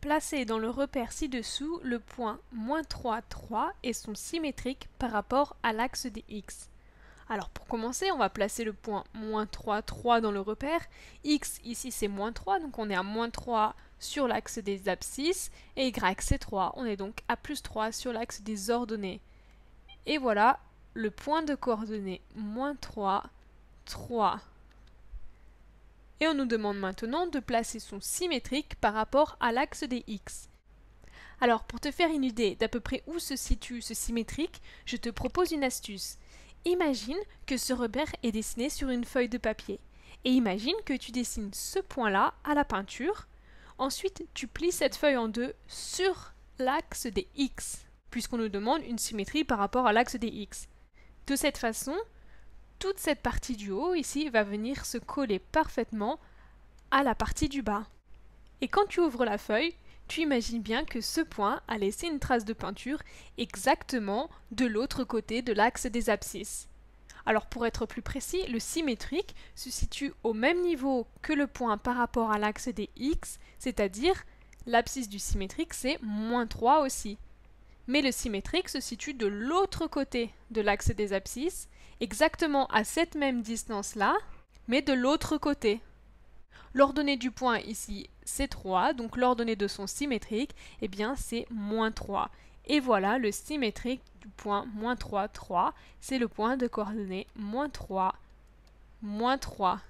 Placer dans le repère ci-dessous le point moins 3, 3 et son symétrique par rapport à l'axe des x. Alors pour commencer, on va placer le point moins 3, 3 dans le repère. x ici c'est moins 3, donc on est à moins 3 sur l'axe des abscisses, et y c'est 3, on est donc à plus 3 sur l'axe des ordonnées. Et voilà le point de coordonnées moins 3, 3, et on nous demande maintenant de placer son symétrique par rapport à l'axe des x. Alors pour te faire une idée d'à peu près où se situe ce symétrique, je te propose une astuce. Imagine que ce repère est dessiné sur une feuille de papier. Et imagine que tu dessines ce point-là à la peinture. Ensuite, tu plies cette feuille en deux sur l'axe des x, puisqu'on nous demande une symétrie par rapport à l'axe des x. De cette façon, toute cette partie du haut ici va venir se coller parfaitement à la partie du bas. Et quand tu ouvres la feuille, tu imagines bien que ce point a laissé une trace de peinture exactement de l'autre côté de l'axe des abscisses. Alors pour être plus précis, le symétrique se situe au même niveau que le point par rapport à l'axe des x, c'est-à-dire l'abscisse du symétrique c'est moins 3 aussi mais le symétrique se situe de l'autre côté de l'axe des abscisses, exactement à cette même distance-là, mais de l'autre côté. L'ordonnée du point ici, c'est 3, donc l'ordonnée de son symétrique, eh bien c'est moins 3. Et voilà le symétrique du point moins 3, 3, c'est le point de coordonnée moins 3, moins 3.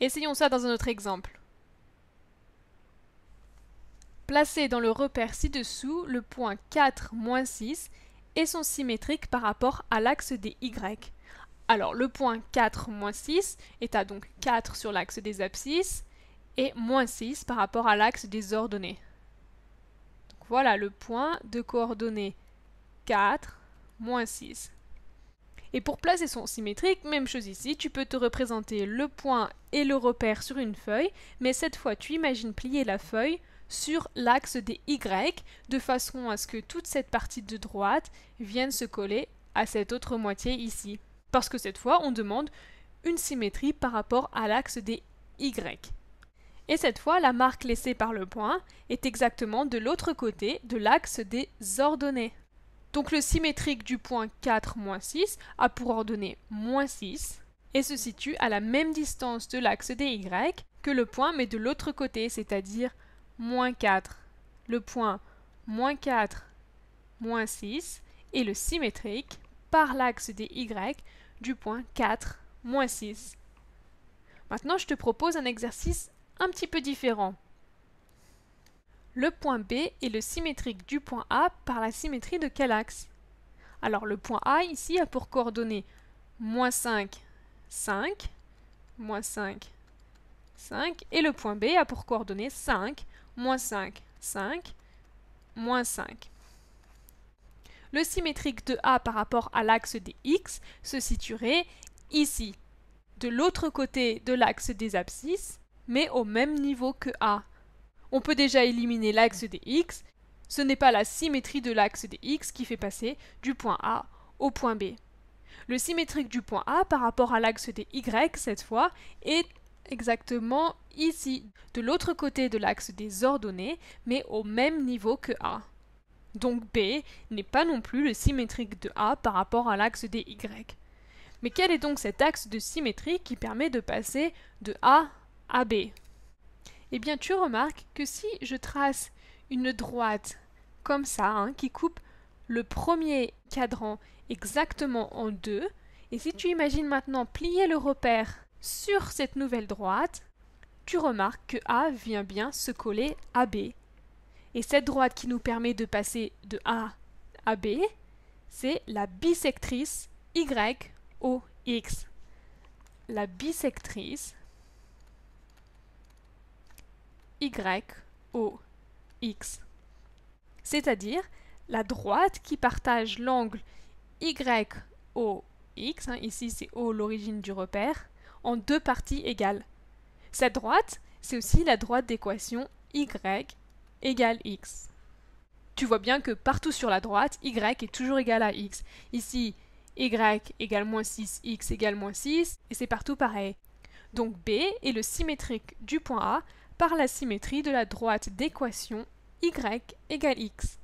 Essayons ça dans un autre exemple. Placez dans le repère ci-dessous, le point 4-6 et son symétrique par rapport à l'axe des Y. Alors le point 4-6 est à donc 4 sur l'axe des abscisses et moins 6 par rapport à l'axe des ordonnées. Donc voilà le point de coordonnées 4, 6. Et pour placer son symétrique, même chose ici, tu peux te représenter le point et le repère sur une feuille, mais cette fois tu imagines plier la feuille sur l'axe des Y de façon à ce que toute cette partie de droite vienne se coller à cette autre moitié ici. Parce que cette fois, on demande une symétrie par rapport à l'axe des Y. Et cette fois, la marque laissée par le point est exactement de l'autre côté de l'axe des ordonnées. Donc le symétrique du point 4 6 a pour ordonnée moins 6 et se situe à la même distance de l'axe des y que le point mais de l'autre côté, c'est-à-dire moins 4, le point moins 4, moins 6 et le symétrique par l'axe des y du point 4, moins 6. Maintenant, je te propose un exercice un petit peu différent. Le point B est le symétrique du point A par la symétrie de quel axe Alors le point A ici a pour coordonnées moins 5, 5, moins 5, et le point B a pour coordonnées 5, moins 5, 5, moins 5. Le symétrique de A par rapport à l'axe des X se situerait ici, de l'autre côté de l'axe des abscisses, mais au même niveau que A. On peut déjà éliminer l'axe des X, ce n'est pas la symétrie de l'axe des X qui fait passer du point A au point B. Le symétrique du point A par rapport à l'axe des Y, cette fois, est exactement ici, de l'autre côté de l'axe des ordonnées, mais au même niveau que A. Donc B n'est pas non plus le symétrique de A par rapport à l'axe des Y. Mais quel est donc cet axe de symétrie qui permet de passer de A à B Eh bien tu remarques que si je trace une droite comme ça, hein, qui coupe le premier cadran exactement en deux, et si tu imagines maintenant plier le repère sur cette nouvelle droite, tu remarques que A vient bien se coller à B. Et cette droite qui nous permet de passer de A à B, c'est la bisectrice Y La bisectrice Y X. C'est-à-dire la droite qui partage l'angle Y hein, ici c'est O l'origine du repère, en deux parties égales. Cette droite, c'est aussi la droite d'équation y égale x. Tu vois bien que partout sur la droite, y est toujours égal à x. Ici, y égale moins 6, x égale moins 6, et c'est partout pareil. Donc B est le symétrique du point A par la symétrie de la droite d'équation y égale x.